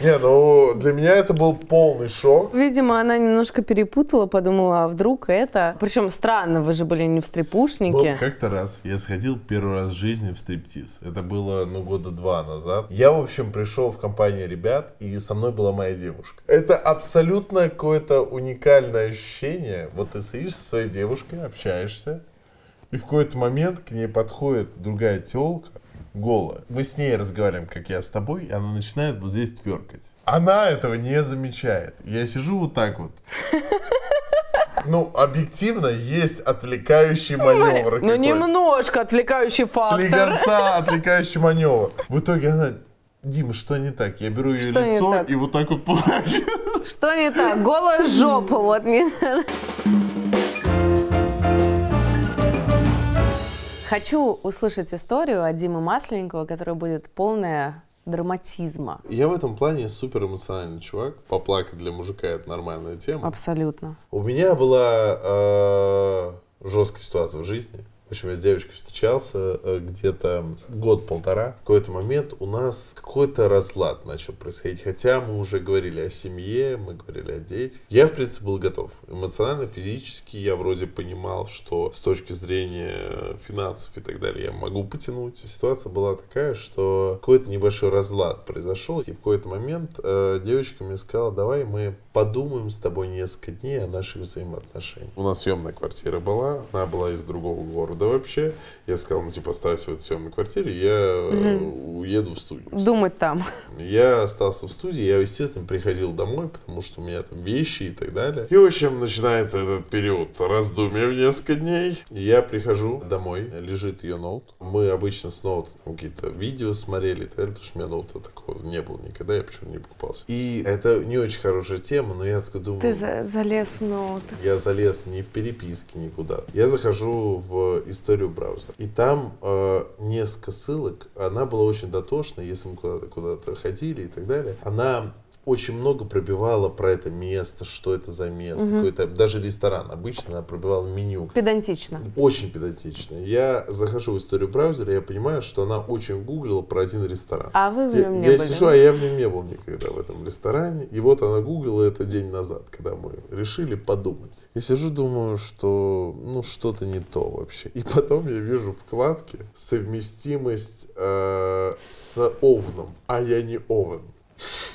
B: Не, ну, для меня это был полный шок.
A: Видимо, она немножко перепутала, подумала, а вдруг это... Причем странно, вы же были не в стрипушнике. Как-то
B: раз я сходил первый раз в жизни в стриптиз. Это было, ну, года два назад. Я, в общем, пришел в компанию ребят, и со мной была моя девушка. Это абсолютно какое-то уникальное ощущение. Вот ты сидишь со своей девушкой, общаешься, и в какой-то момент к ней подходит другая телка, голая. Мы с ней разговариваем, как я с тобой, и она начинает вот здесь тверкать. Она этого не замечает. Я сижу вот так вот. [laughs] Ну, объективно, есть отвлекающий маневр. Ну, немножко отвлекающий фактор. Слегонца [laughs] отвлекающий маневр. В итоге она Дима, что не так? Я беру ее что лицо и вот так вот [laughs] поворачиваю.
A: Что не так? Голая жопа, вот не Хочу услышать историю от Димы Масленникова, которая будет полная драматизма.
B: Я в этом плане супер эмоциональный чувак. Поплакать для мужика это нормальная тема.
A: Абсолютно.
B: У меня была э, жесткая ситуация в жизни. В общем, я с девочкой встречался э, где-то год-полтора. В какой-то момент у нас какой-то разлад начал происходить. Хотя мы уже говорили о семье, мы говорили о детях. Я, в принципе, был готов. Эмоционально, физически я вроде понимал, что с точки зрения финансов и так далее я могу потянуть. Ситуация была такая, что какой-то небольшой разлад произошел. И в какой-то момент э, девочка мне сказала, давай мы подумаем с тобой несколько дней о наших взаимоотношениях. У нас съемная квартира была, она была из другого города да вообще. Я сказал, ну, типа, оставайся в этой съемной квартире, я угу. уеду в студию. Думать там. Я остался в студии, я, естественно, приходил домой, потому что у меня там вещи и так далее. И, в общем, начинается этот период раздумья в несколько дней. Я прихожу домой, лежит ее ноут. Мы обычно с ноута какие-то видео смотрели так далее, потому что у меня ноута такого не было никогда, я почему то не покупался. И это не очень хорошая тема, но я такой думаю... Ты за
A: залез в ноут.
B: Я залез не в переписки никуда. Я захожу в историю браузера. И там э, несколько ссылок, она была очень дотошна, если мы куда-то куда ходили и так далее. Она очень много пробивала про это место, что это за место, угу. какой-то даже ресторан. Обычно она пробивала меню.
A: Педантично.
B: Очень педантично. Я захожу в историю браузера, я понимаю, что она очень гуглила про один ресторан. А вы в нем я, не я были? Я сижу, а я в нем не был никогда в этом ресторане. И вот она гуглила это день назад, когда мы решили подумать. Я сижу, думаю, что ну что-то не то вообще. И потом я вижу вкладки совместимость э, с овном, а я не овен.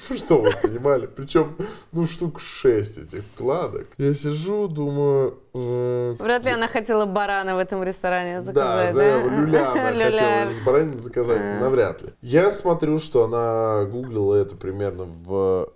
B: [laughs] Что вы понимали? Причем, ну, штук шесть этих вкладок. Я сижу, думаю... Э,
A: Вряд ли она хотела барана в этом ресторане заказать, да? Да, да люля она [laughs] хотела
B: с заказать, а. навряд ли. Я смотрю, что она гуглила это примерно в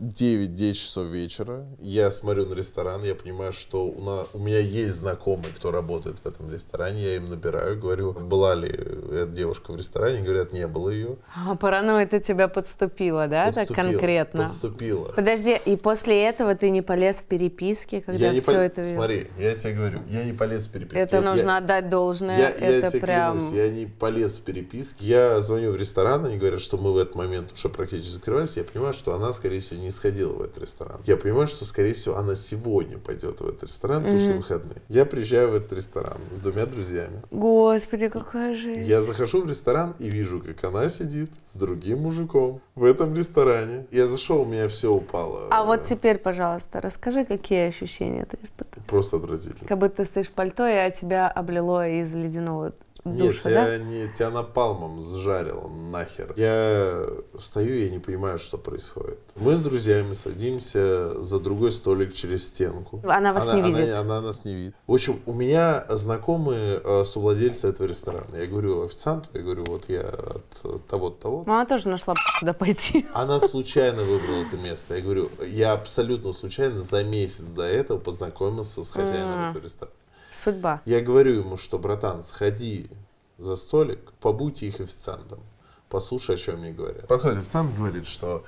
B: 9-10 часов вечера, я смотрю на ресторан, я понимаю, что у, на, у меня есть знакомый, кто работает в этом ресторане, я им набираю, говорю, была ли эта девушка в ресторане, говорят, не было ее.
A: А паранойя ну, это тебя подступила, да, подступила, так конкретно?
B: Подступила.
A: Подожди, и после этого ты не полез в переписки, когда я все пол... это... Смотри,
B: я тебе говорю, я не полез в переписки. Это я, нужно я, отдать должное, я, это я тебе прям... Клянусь, я не полез в переписки, я звоню в ресторан, они говорят, что мы в этот момент уже практически закрывались, я понимаю, что она, скорее всего, не не сходила в этот ресторан. Я понимаю, что, скорее всего, она сегодня пойдет в этот ресторан, потому что выходные. Я приезжаю в этот ресторан с двумя друзьями.
A: Господи, какая жизнь. Я
B: захожу в ресторан и вижу, как она сидит с другим мужиком в этом ресторане. Я зашел, у меня все упало. А
A: вот теперь, пожалуйста, расскажи, какие ощущения ты испытал.
B: Просто отвратительно.
A: Как будто ты стоишь в пальто, и тебя облило из ледяного
B: душу, Нет, да? тебя, не, тебя напалмом сжарило нахер. Я стою, я не понимаю, что происходит. Мы с друзьями садимся за другой столик через стенку. Она вас она, не видит? Она, она нас не видит. В общем, у меня знакомые э, совладельцы этого ресторана. Я говорю официанту, я говорю, вот я от того-то, того. Ну,
A: она тоже нашла, куда пойти.
B: Она случайно выбрала это место. Я говорю, я абсолютно случайно за месяц до этого познакомился с хозяином этого ресторана. Судьба. Я говорю ему, что, братан, сходи за столик, побудь их официантом, послушай, о чем мне говорят. Подходит официант, говорит, что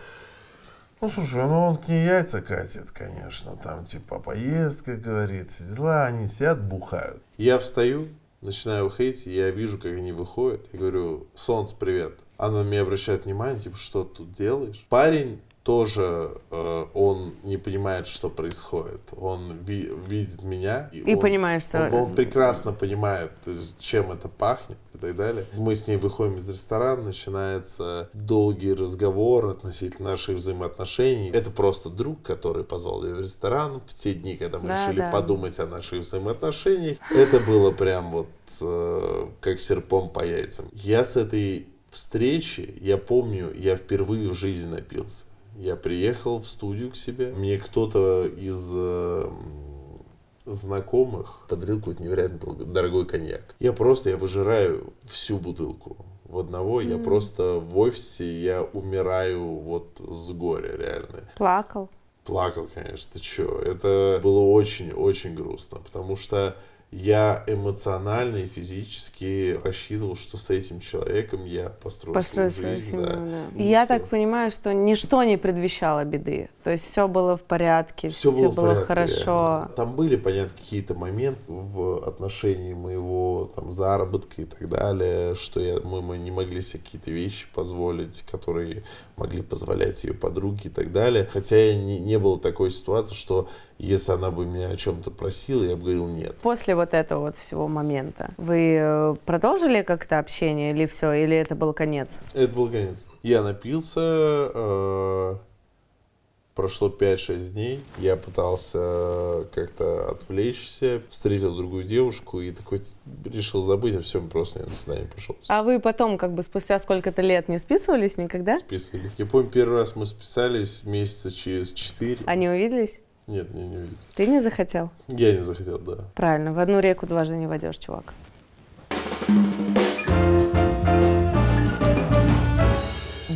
B: ну, слушай, ну он к ней яйца катит, конечно, там типа поездка, говорит, дела, они сидят, бухают. Я встаю, начинаю выходить, я вижу, как они выходят, и говорю, солнце, привет. Она на меня обращает внимание, типа, что тут делаешь? Парень тоже э, он не понимает, что происходит. Он ви видит меня. И, и он, понимает, что... Он, он прекрасно понимает, чем это пахнет и так далее. Мы с ней выходим из ресторана, начинается долгий разговор относительно наших взаимоотношений. Это просто друг, который позвал ее в ресторан в те дни, когда мы да, решили да. подумать о наших взаимоотношениях. Это было прям вот э, как серпом по яйцам. Я с этой встречи, я помню, я впервые в жизни напился. Я приехал в студию к себе. Мне кто-то из э, знакомых подарил какой-то невероятно дорогой коньяк. Я просто, я выжираю всю бутылку в одного. Mm. Я просто в офисе, я умираю вот с горя реально. Плакал? Плакал, конечно. Ты чё? Это было очень-очень грустно, потому что я эмоционально и физически рассчитывал, что с этим человеком я построю, построю свою жизнь. семью, да. Да. Ну, и я все.
A: так понимаю, что ничто не предвещало беды. То есть все было в порядке, все, все было, было порядке, хорошо.
B: Там были, понятно, какие-то моменты в отношении моего там, заработка и так далее, что я, мы, мы не могли себе какие-то вещи позволить, которые могли позволять ее подруги и так далее. Хотя не, не было такой ситуации, что если она бы меня о чем-то просила, я бы говорил нет.
A: После вот этого вот всего момента вы э, продолжили как-то общение или все, или это был конец?
B: Это был конец. Я напился, э, прошло 5-6 дней, я пытался как-то отвлечься, встретил другую девушку и такой решил забыть о всем, просто я на свидание пошел.
A: А вы потом, как бы спустя сколько-то лет, не списывались никогда?
B: Списывались. Я помню, первый раз мы списались месяца через 4. Они а увиделись? Нет, не, не видел.
A: Ты не захотел?
B: Я не захотел, да.
A: Правильно, в одну реку дважды не войдешь, чувак.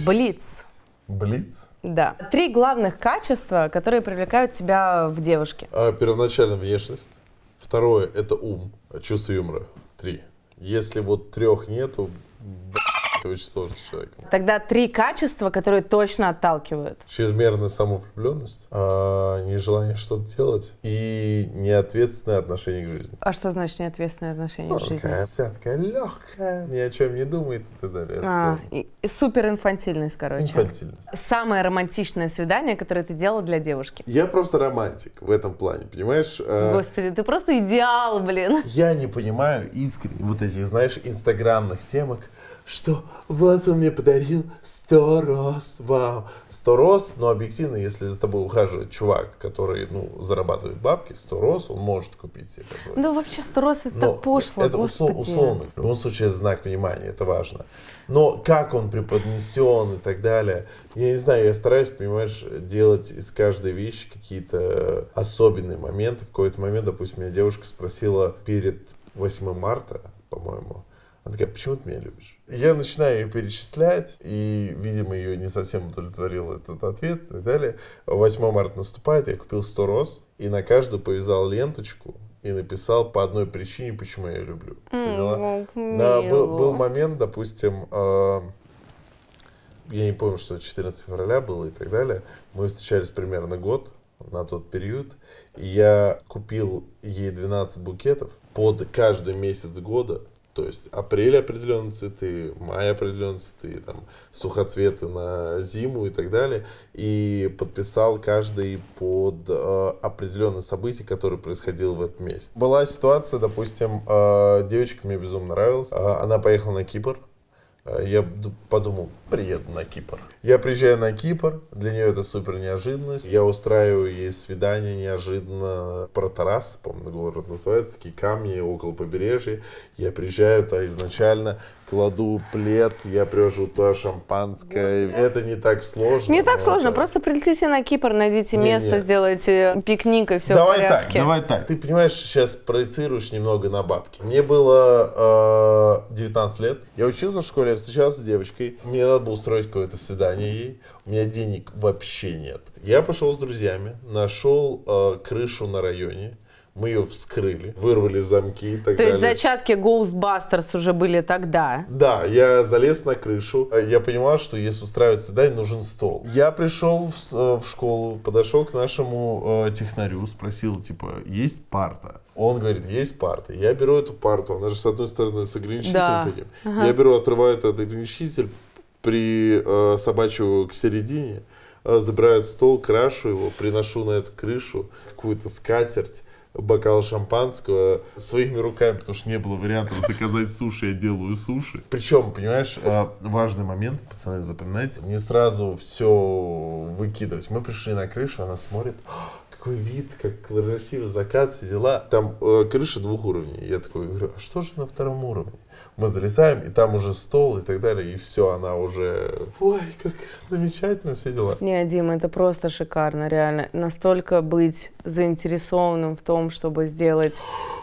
A: Блиц.
B: Блиц?
A: Да. Три главных качества, которые привлекают тебя в девушке.
B: А, первоначально внешность. Второе – это ум, чувство юмора. Три. Если вот трех нету, ты очень сложный человек.
A: Тогда три качества, которые точно отталкивают.
B: Чрезмерная самовлюбленность, а, нежелание что-то делать и неответственное отношение к жизни.
A: А что значит неответственное отношение ну, к жизни?
B: Такая легкая, ни о чем не думает и так далее. А,
A: и, и супер инфантильность, короче. Инфантильность. Самое романтичное свидание, которое ты делал для девушки.
B: Я просто романтик в этом плане, понимаешь? А,
A: Господи, ты просто идеал, блин.
B: Я не понимаю искренне вот этих, знаешь, инстаграмных темок что вот он мне подарил сто роз, вау. Сто роз, но объективно, если за тобой ухаживает чувак, который, ну, зарабатывает бабки, сто роз он может купить себе позволить. Ну,
A: вообще сто роз это но пошло, Это услов, условно,
B: в любом случае, знак внимания, это важно. Но как он преподнесен и так далее, я не знаю, я стараюсь, понимаешь, делать из каждой вещи какие-то особенные моменты. В какой-то момент, допустим, меня девушка спросила перед 8 марта, по-моему, она такая, почему ты меня любишь? Я начинаю ее перечислять, и, видимо, ее не совсем удовлетворил этот ответ и так далее. 8 марта наступает, я купил 100 роз, и на каждую повязал ленточку, и написал по одной причине, почему я ее люблю. Mm,
A: mm-hmm. да, был, был
B: момент, допустим, э, я не помню, что 14 февраля было и так далее. Мы встречались примерно год на тот период. И я купил ей 12 букетов под каждый месяц года то есть апрель определенные цветы, май определенные цветы, там, сухоцветы на зиму и так далее. И подписал каждый под э, определенное событие, которое происходило в этот месяц. Была ситуация, допустим, э, девочка мне безумно нравилась. Э, она поехала на Кипр. Э, я подумал, приеду на Кипр. Я приезжаю на Кипр, для нее это супер неожиданность. Я устраиваю ей свидание неожиданно. Протарас, помню, город называется, такие камни около побережья. Я приезжаю туда изначально, кладу плед, я привожу туда шампанское. Господи. Это не так сложно. Не так сложно, это...
A: просто прилетите на Кипр, найдите не, место, не. сделайте пикник и все давай в порядке. Давай
B: так, давай так. Ты понимаешь, сейчас проецируешь немного на бабки. Мне было э, 19 лет, я учился в школе, я встречался с девочкой. Мне надо бы устроить какое-то свидание ей. У меня денег вообще нет. Я пошел с друзьями, нашел э, крышу на районе. Мы ее вскрыли, вырвали замки и так То далее. То
A: есть зачатки Ghostbusters уже были тогда?
B: Да, я залез на крышу. Э, я понимал, что если устраивать свидание, нужен стол. Я пришел в, э, в школу, подошел к нашему э, технарю, спросил, типа, есть парта? Он говорит, есть парта. Я беру эту парту, она же с одной стороны с ограничителем да. таким. Ага. Я беру, отрываю этот ограничитель, при э, собачиваю к середине, э, забираю стол, крашу его, приношу на эту крышу какую-то скатерть, бокал шампанского своими руками, потому что не было вариантов заказать суши, я делаю суши. Причем, понимаешь, э, важный момент, пацаны, запоминайте, не сразу все выкидывать. Мы пришли на крышу, она смотрит, «А, какой вид, как красивый закат, все дела. Там э, крыша двух уровней. Я такой говорю, а что же на втором уровне? мы залезаем, и там уже стол и так далее, и все, она уже, ой, как замечательно все дела.
A: Не, Дима, это просто шикарно, реально. Настолько быть заинтересованным в том, чтобы сделать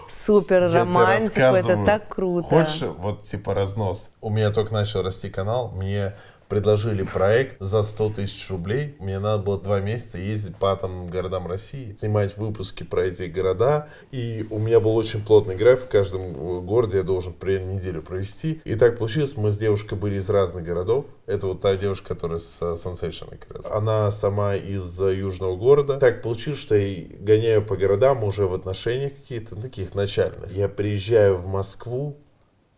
A: супер романтику, это так круто. Хочешь,
B: вот типа разнос. У меня только начал расти канал, мне предложили проект за 100 тысяч рублей. Мне надо было два месяца ездить по там городам России, снимать выпуски про эти города. И у меня был очень плотный график. В каждом э, городе я должен примерно неделю провести. И так получилось, мы с девушкой были из разных городов. Это вот та девушка, которая с э, Sensation как раз. Она сама из э, южного города. Так получилось, что я гоняю по городам уже в отношениях какие-то, ну, таких начальных. Я приезжаю в Москву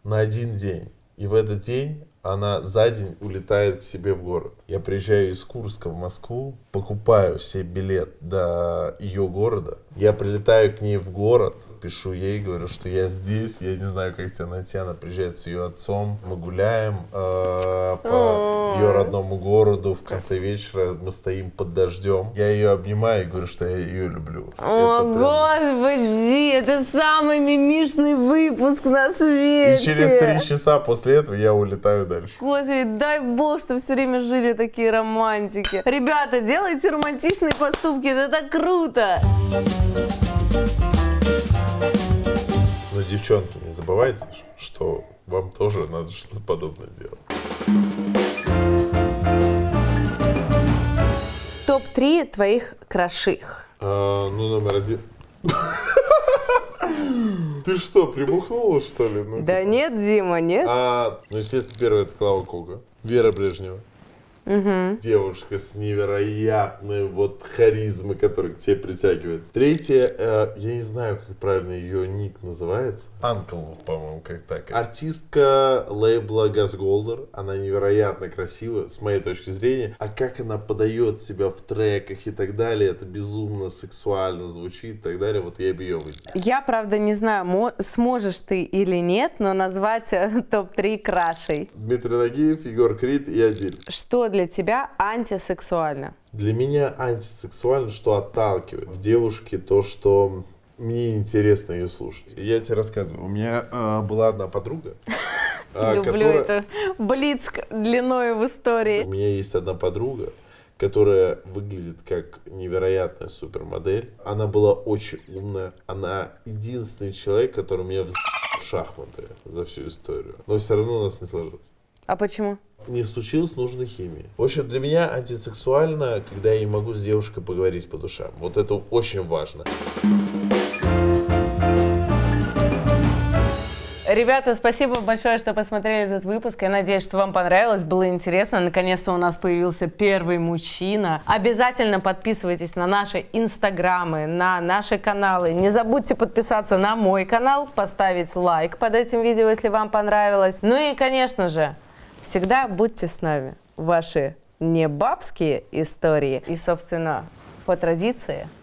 B: на один день. И в этот день она за день улетает к себе в город. Я приезжаю из Курска в Москву, покупаю себе билет до ее города. Я прилетаю к ней в город, пишу ей, говорю, что я здесь, я не знаю, как тебя найти. Она приезжает с ее отцом, мы гуляем э, по ее родному городу. В конце вечера мы стоим под дождем. Я ее обнимаю и говорю, что я ее люблю.
A: О, это прям... господи, это самый мимишный выпуск на свете. И через три
B: часа после этого я улетаю дальше.
A: Господи, дай бог, чтобы все время жили такие романтики. Ребята, делайте романтичные поступки, это так круто!
B: Но, девчонки, не забывайте, что вам тоже надо что-то подобное делать.
A: Топ-3 твоих кроших.
B: А, ну, номер один. Ты что, прибухнула, что ли? Ну, да
A: типа... нет, Дима, нет.
B: А, ну, естественно, первая это Клава Кока. Вера Брежнева. Угу. Девушка с невероятной вот харизмой, которая к тебе притягивает. Третье, э, я не знаю, как правильно ее ник называется. Анкл, по-моему, как так. Артистка лейбла Газголдер. Она невероятно красива, с моей точки зрения. А как она подает себя в треках и так далее, это безумно сексуально звучит и так далее. Вот я бы ее выделил.
A: Я, правда, не знаю, сможешь ты или нет, но назвать [laughs] топ-3 крашей.
B: Дмитрий Нагиев, Егор Крид и Адиль.
A: Что для тебя антисексуально?
B: Для меня антисексуально, что отталкивает в девушке то, что мне интересно ее слушать. Я тебе рассказываю, у меня э, была одна подруга. [laughs] Э, Люблю это.
A: блиц длиною в истории. У
B: меня есть одна подруга, которая выглядит как невероятная супермодель. Она была очень умная. Она единственный человек, который меня в шахматы за всю историю. Но все равно у нас не сложилось. А почему? не случилось нужной химии. В общем, для меня антисексуально, когда я не могу с девушкой поговорить по душам. Вот это очень важно.
A: Ребята, спасибо большое, что посмотрели этот выпуск. Я надеюсь, что вам понравилось, было интересно. Наконец-то у нас появился первый мужчина. Обязательно подписывайтесь на наши инстаграмы, на наши каналы. Не забудьте подписаться на мой канал, поставить лайк под этим видео, если вам понравилось. Ну и, конечно же, Всегда будьте с нами. Ваши не бабские истории и, собственно, по традиции –